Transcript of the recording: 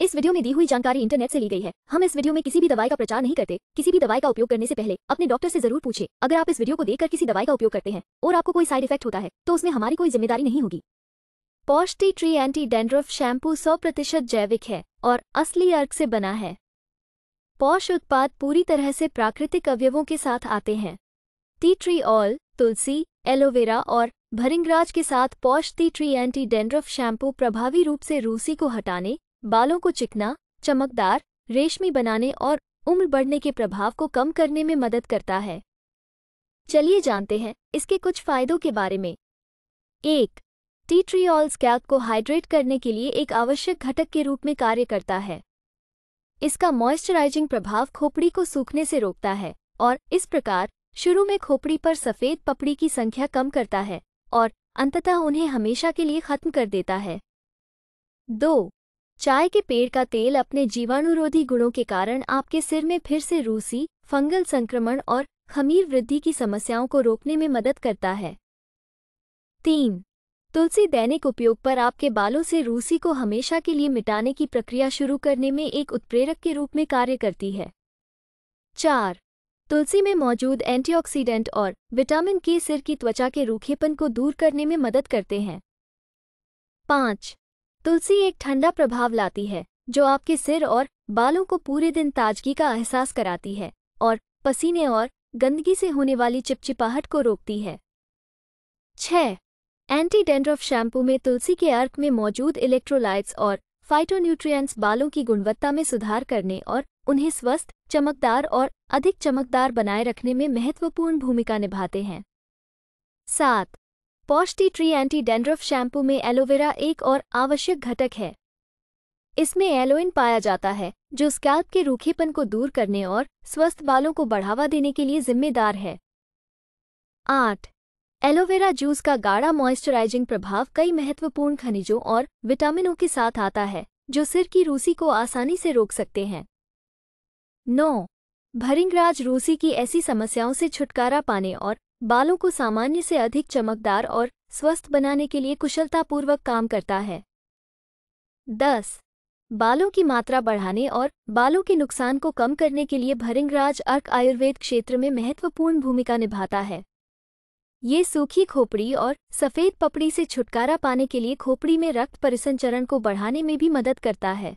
इस वीडियो में दी हुई जानकारी इंटरनेट से ली गई है हम इस वीडियो में किसी भी दवाई का प्रचार नहीं करते किसी भी दवाई का उपयोग करने से पहले अपने डॉक्टर से जरूर पूछे अगर आप इस वीडियो को देखकर किसी दवाई का उपयोग करते हैं और आपको कोई साइड इफेक्ट होता है तो उसमें हमारी कोई जिम्मेदारी नहीं होगी पौष्टि ट्री एंटी डेंड्रफ शैम्पू सौ प्रतिशत जैविक है और असली अर्क से बना है पौष उत्पाद पूरी तरह से प्राकृतिक अवयवों के साथ आते हैं tea tree oil tulsi aloe vera और भरिंगराज के साथ पौष tea tree anti dandruff shampoo प्रभावी रूप से रूसी को हटाने बालों को चिकना चमकदार रेशमी बनाने और उम्र बढ़ने के प्रभाव को कम करने में मदद करता है चलिए जानते हैं इसके कुछ फायदों के बारे में एक टी ट्री ऑल स्कैल्प को हाइड्रेट करने के लिए एक आवश्यक घटक के रूप में कार्य करता है इसका मॉइस्चराइजिंग प्रभाव खोपड़ी को सूखने से रोकता है और इस प्रकार शुरू में खोपड़ी पर सफ़ेद पपड़ी की संख्या कम करता है और अंततः उन्हें हमेशा के लिए खत्म कर देता है दो चाय के पेड़ का तेल अपने जीवाणुरोधी गुणों के कारण आपके सिर में फिर से रूसी फंगल संक्रमण और खमीर वृद्धि की समस्याओं को रोकने में मदद करता है तीन तुलसी दैनिक उपयोग पर आपके बालों से रूसी को हमेशा के लिए मिटाने की प्रक्रिया शुरू करने में एक उत्प्रेरक के रूप में कार्य करती है चार तुलसी में मौजूद एंटीऑक्सीडेंट और विटामिन के सिर की त्वचा के रूखेपन को दूर करने में मदद करते हैं पाँच तुलसी एक ठंडा प्रभाव लाती है जो आपके सिर और बालों को पूरे दिन ताजगी का एहसास कराती है और पसीने और गंदगी से होने वाली चिपचिपाहट को रोकती है छह एंटी डेंड्रफ शैम्पू में तुलसी के अर्क में मौजूद इलेक्ट्रोलाइट्स और फाइटोन्यूट्रिएंट्स बालों की गुणवत्ता में सुधार करने और उन्हें स्वस्थ चमकदार और अधिक चमकदार बनाए रखने में महत्वपूर्ण भूमिका निभाते हैं सात पॉस्टी ट्री एंटी डेंड्रफ शैम्पू में एलोवेरा एक और आवश्यक घटक है इसमें एलोइन पाया जाता है जो स्कैल्प के रूखेपन को दूर करने और स्वस्थ बालों को बढ़ावा देने के लिए जिम्मेदार है आठ एलोवेरा जूस का गाढ़ा मॉइस्चराइजिंग प्रभाव कई महत्वपूर्ण खनिजों और विटामिनों के साथ आता है जो सिर की रूसी को आसानी से रोक सकते हैं नौ भरिंगराज रूसी की ऐसी समस्याओं से छुटकारा पाने और बालों को सामान्य से अधिक चमकदार और स्वस्थ बनाने के लिए कुशलतापूर्वक काम करता है दस बालों की मात्रा बढ़ाने और बालों के नुकसान को कम करने के लिए भरिंगराज अर्क आयुर्वेद क्षेत्र में महत्वपूर्ण भूमिका निभाता है ये सूखी खोपड़ी और सफ़ेद पपड़ी से छुटकारा पाने के लिए खोपड़ी में रक्त परिसंचरण को बढ़ाने में भी मदद करता है